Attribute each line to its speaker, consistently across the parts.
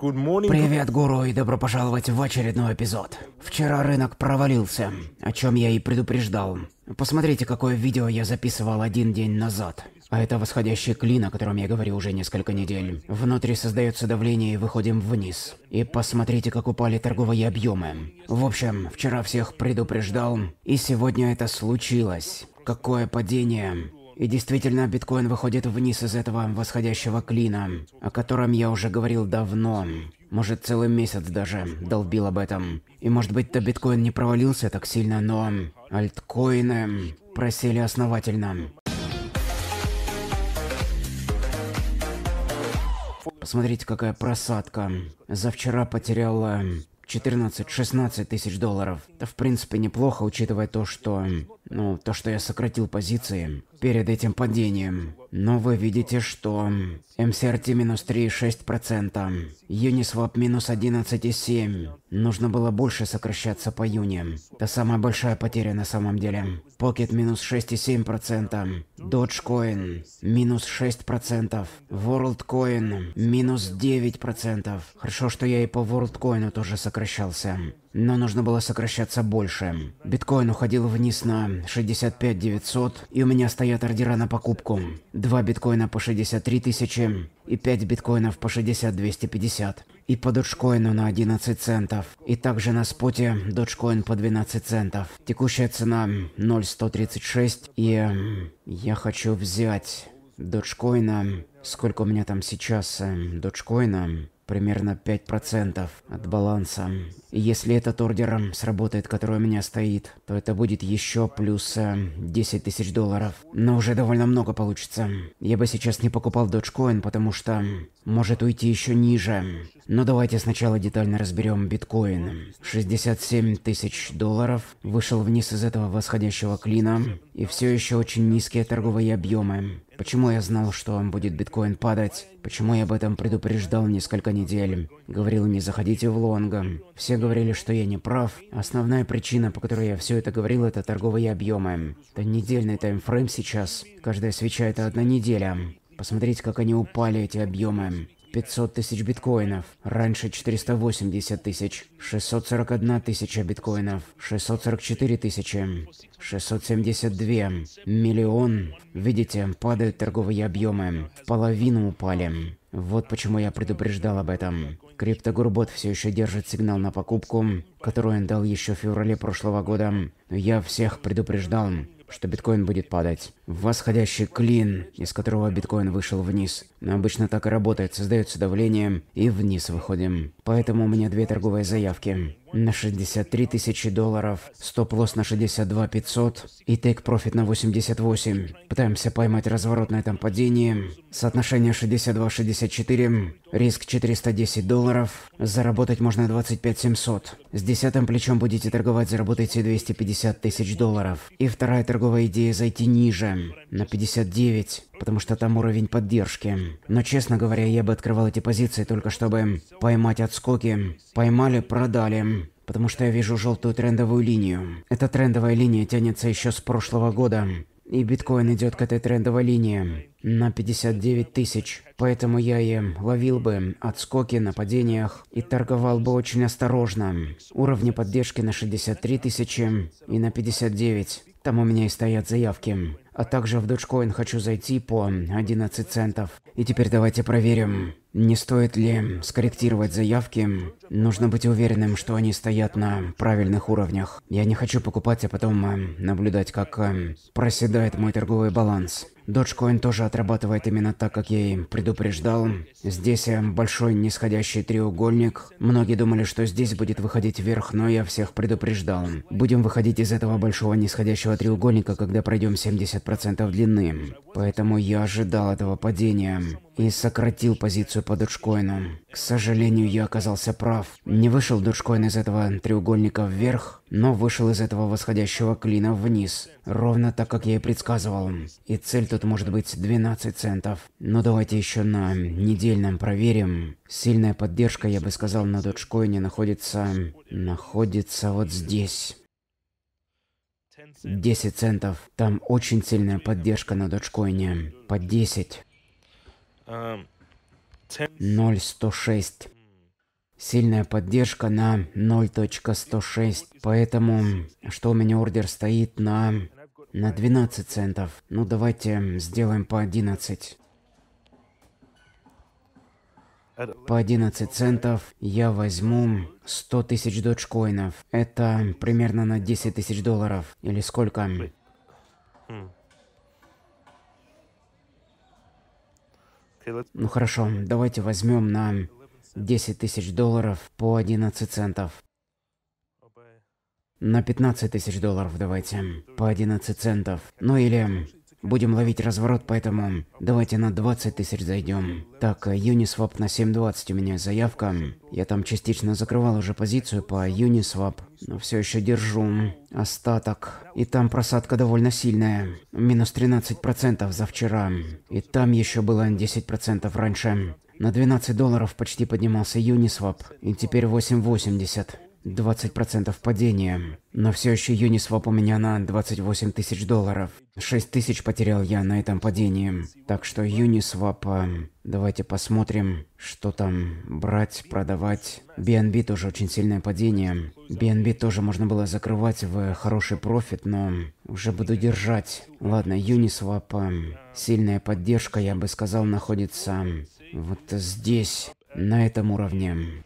Speaker 1: Привет, гуру, и добро пожаловать в очередной эпизод. Вчера рынок провалился, о чем я и предупреждал. Посмотрите, какое видео я записывал один день назад. А это восходящий клин, о котором я говорю уже несколько недель. Внутри создается давление и выходим вниз. И посмотрите, как упали торговые объемы. В общем, вчера всех предупреждал, и сегодня это случилось. Какое падение. И действительно, биткоин выходит вниз из этого восходящего клина, о котором я уже говорил давно. Может, целый месяц даже долбил об этом. И может быть-то биткоин не провалился так сильно, но альткоины просели основательно. Посмотрите, какая просадка. За вчера потеряла 14-16 тысяч долларов. Это в принципе неплохо, учитывая то, что... Ну, то, что я сократил позиции перед этим падением. Но вы видите, что... MCRT минус 3,6%. Uniswap минус 11,7%. Нужно было больше сокращаться по Юни. Это самая большая потеря на самом деле. Pocket минус 6,7%. Dogecoin минус 6%, WorldCoin минус 9%. Хорошо, что я и по WorldCoin тоже сокращался. Но нужно было сокращаться больше. Биткоин уходил вниз на 65 900, и у меня стоят ордера на покупку. Два биткоина по 63 тысячи и 5 биткоинов по 60 250. И по доджкоину на 11 центов. И также на споте доджкоин по 12 центов. Текущая цена 0,136. И я хочу взять доджкоина. Сколько у меня там сейчас э, доджкоина? примерно 5% от баланса. если этот ордер эм, сработает, который у меня стоит, то это будет еще плюс 10 эм, тысяч долларов. Но уже довольно много получится. Я бы сейчас не покупал Dogecoin, потому что эм, может уйти еще ниже. Но давайте сначала детально разберем биткоин. 67 тысяч долларов вышел вниз из этого восходящего клина. И все еще очень низкие торговые объемы. Почему я знал, что будет биткоин падать? Почему я об этом предупреждал несколько недель? Говорил, не заходите в лонга. Все говорили, что я не прав. Основная причина, по которой я все это говорил, это торговые объемы. Это недельный таймфрейм сейчас. Каждая свеча это одна неделя. Посмотрите, как они упали, эти объемы. 500 тысяч биткоинов. Раньше 480 тысяч. 641 тысяча биткоинов. 644 тысячи. 672. Миллион. Видите, падают торговые объемы. В половину упали. Вот почему я предупреждал об этом. Криптогурбот все еще держит сигнал на покупку, которую он дал еще в феврале прошлого года. я всех предупреждал, что биткоин будет падать. Восходящий клин, из которого биткоин вышел вниз, но обычно так и работает, создается давление, и вниз выходим. Поэтому у меня две торговые заявки. На 63 тысячи долларов, стоп-лосс на 62 500 и тейк-профит на 88. Пытаемся поймать разворот на этом падении. Соотношение 62-64, риск 410 долларов, заработать можно 25 700. С десятым плечом будете торговать, заработаете 250 тысяч долларов. И вторая торговая идея зайти ниже, на 59, потому что там уровень поддержки. Но, честно говоря, я бы открывал эти позиции только чтобы поймать отскоки. Поймали, продали. Потому что я вижу желтую трендовую линию. Эта трендовая линия тянется еще с прошлого года. И биткоин идет к этой трендовой линии на 59 тысяч. Поэтому я и ловил бы отскоки на падениях и торговал бы очень осторожно. Уровни поддержки на 63 тысячи и на 59. Там у меня и стоят заявки. А также в Dogecoin хочу зайти по 11 центов. И теперь давайте проверим, не стоит ли скорректировать заявки. Нужно быть уверенным, что они стоят на правильных уровнях. Я не хочу покупать, а потом э, наблюдать, как э, проседает мой торговый баланс. Dogecoin тоже отрабатывает именно так, как я и предупреждал. Здесь э, большой нисходящий треугольник. Многие думали, что здесь будет выходить вверх, но я всех предупреждал. Будем выходить из этого большого нисходящего треугольника, когда пройдем 70% длины. Поэтому я ожидал этого падения и сократил позицию по доджкоину. К сожалению, я оказался прав. Не вышел доджкоин из этого треугольника вверх, но вышел из этого восходящего клина вниз. Ровно так, как я и предсказывал. И цель тут может быть 12 центов. Но давайте еще на недельном проверим. Сильная поддержка, я бы сказал, на доджкоине находится... Находится вот здесь. 10 центов. Там очень сильная поддержка на доджкоине. По 10. 0.106. Сильная поддержка на 0.106, поэтому что у меня ордер стоит на, на 12 центов. Ну давайте сделаем по 11. По 11 центов я возьму 100 тысяч доджкоинов. Это примерно на 10 тысяч долларов. Или сколько? Ну хорошо, давайте возьмем на 10 тысяч долларов по 11 центов. На 15 тысяч долларов давайте, по 11 центов. Ну или Будем ловить разворот, поэтому давайте на 20 тысяч зайдем. Так, э, Uniswap на 7.20 у меня заявка. Я там частично закрывал уже позицию по Uniswap, но все еще держу остаток. И там просадка довольно сильная. Минус 13% за вчера. И там еще было 10% раньше. На 12 долларов почти поднимался Uniswap, и теперь 8.80. 20% падения. Но все еще Uniswap у меня на 28 тысяч долларов. 6 тысяч потерял я на этом падении. Так что Uniswap... Э, давайте посмотрим, что там брать, продавать. BNB тоже очень сильное падение. BNB тоже можно было закрывать в хороший профит, но уже буду держать. Ладно, Uniswap, э, сильная поддержка, я бы сказал, находится вот здесь, на этом уровне.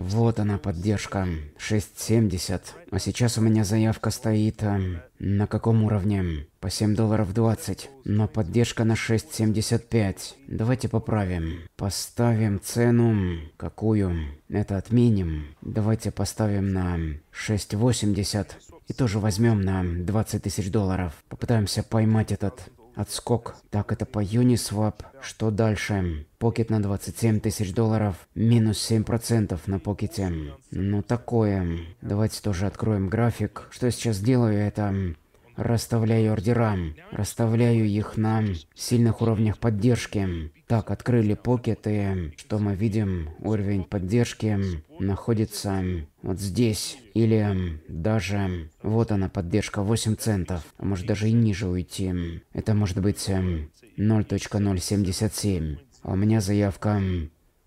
Speaker 1: Вот она поддержка. 6.70. А сейчас у меня заявка стоит... А, на каком уровне? По 7 долларов 20. Но поддержка на 6.75. Давайте поправим. Поставим цену... Какую? Это отменим. Давайте поставим на 6.80. И тоже возьмем на 20 тысяч долларов. Попытаемся поймать этот Отскок. Так, это по Uniswap. Что дальше? Покет на 27 тысяч долларов. Минус 7% на покете. Ну такое. Давайте тоже откроем график. Что я сейчас делаю, это Расставляю ордера. Расставляю их на сильных уровнях поддержки. Так, открыли покеты. Что мы видим? Уровень поддержки находится вот здесь. Или даже... Вот она, поддержка 8 центов. А может даже и ниже уйти. Это может быть 0.077. Эм, а у меня заявка...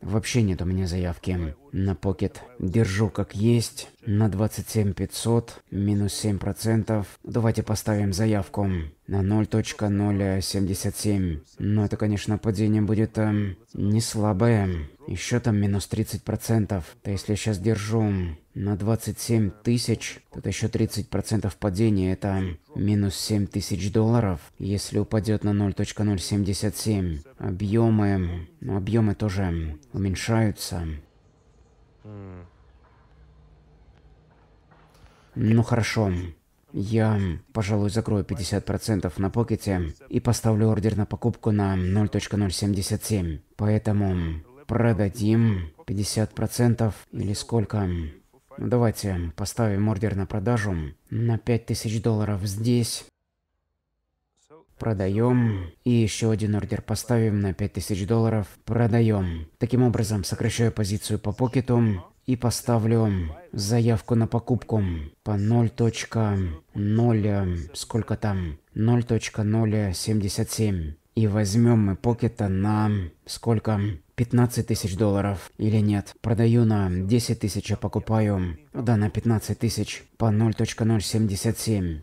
Speaker 1: Вообще нет у меня заявки на Pocket. Держу как есть на 27 500, минус 7%. Давайте поставим заявку на 0.077. Но это, конечно, падение будет эм, не слабое. Еще там минус 30%. То если я сейчас держу на 27 тысяч, тут еще 30% падения, это минус 7 тысяч долларов. Если упадет на 0.077, объемы, ну, объемы тоже уменьшаются. Ну хорошо. Я, пожалуй, закрою 50% на покете и поставлю ордер на покупку на 0.077. Поэтому продадим 50% или сколько? Давайте поставим ордер на продажу на 5000 долларов здесь продаем. И еще один ордер поставим на 5000 долларов, продаем. Таким образом, сокращаю позицию по покету и поставлю заявку на покупку по 0.0, сколько там, 0.077. И возьмем мы покета на сколько? 15 тысяч долларов или нет. Продаю на 10 тысяч, а покупаю, да, на 15 тысяч по 0.077.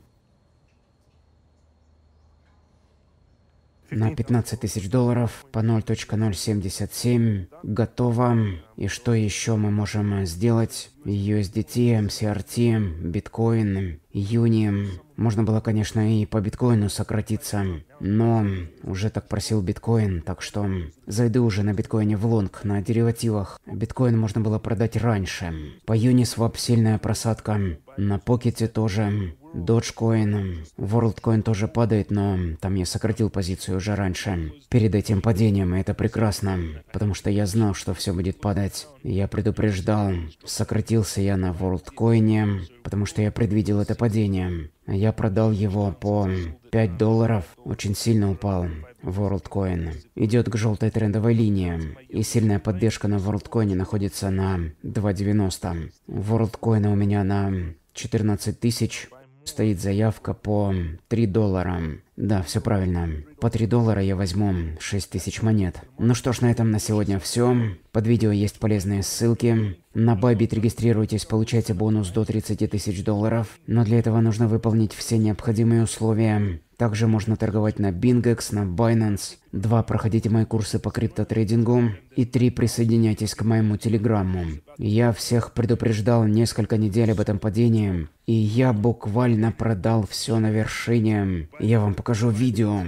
Speaker 1: на 15 тысяч долларов по 0.077. Готово. И что еще мы можем сделать? USDT, MCRT, биткоин, Юни. Можно было, конечно, и по биткоину сократиться, но уже так просил биткоин, так что зайду уже на биткоине в лонг, на деривативах. Биткоин можно было продать раньше. По Uniswap сильная просадка, на покете тоже. Dogecoin. WorldCoin тоже падает, но там я сократил позицию уже раньше. Перед этим падением, и это прекрасно, потому что я знал, что все будет падать. Я предупреждал, сократился я на WorldCoin, потому что я предвидел это падение. Я продал его по 5 долларов, очень сильно упал. WorldCoin идет к желтой трендовой линии, и сильная поддержка на WorldCoin находится на 2.90. WorldCoin у меня на 14 тысяч стоит заявка по 3 долларам да, все правильно. По 3 доллара я возьму 6 тысяч монет. Ну что ж, на этом на сегодня все. Под видео есть полезные ссылки. На Бабит регистрируйтесь, получайте бонус до 30 тысяч долларов. Но для этого нужно выполнить все необходимые условия. Также можно торговать на Bingex, на Binance. Два Проходите мои курсы по криптотрейдингу. И три Присоединяйтесь к моему телеграмму. Я всех предупреждал несколько недель об этом падении. И я буквально продал все на вершине. Я вам покажу видео.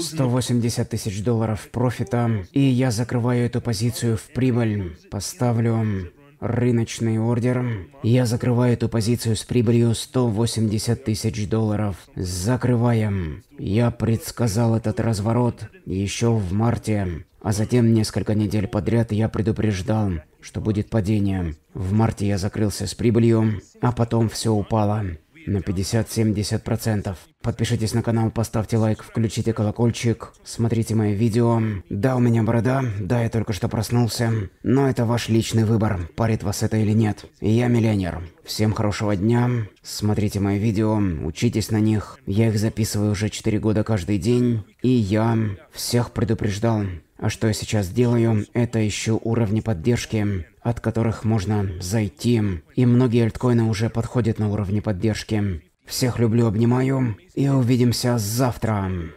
Speaker 1: 180 тысяч долларов профита, и я закрываю эту позицию в прибыль. Поставлю рыночный ордер. Я закрываю эту позицию с прибылью 180 тысяч долларов. Закрываем. Я предсказал этот разворот еще в марте. А затем несколько недель подряд я предупреждал, что будет падение. В марте я закрылся с прибылью, а потом все упало на 50-70%. Подпишитесь на канал, поставьте лайк, включите колокольчик, смотрите мои видео. Да, у меня борода, да, я только что проснулся, но это ваш личный выбор, парит вас это или нет. Я миллионер. Всем хорошего дня, смотрите мои видео, учитесь на них. Я их записываю уже 4 года каждый день, и я всех предупреждал. А что я сейчас делаю, это ищу уровни поддержки, от которых можно зайти. И многие альткоины уже подходят на уровни поддержки. Всех люблю, обнимаю и увидимся завтра.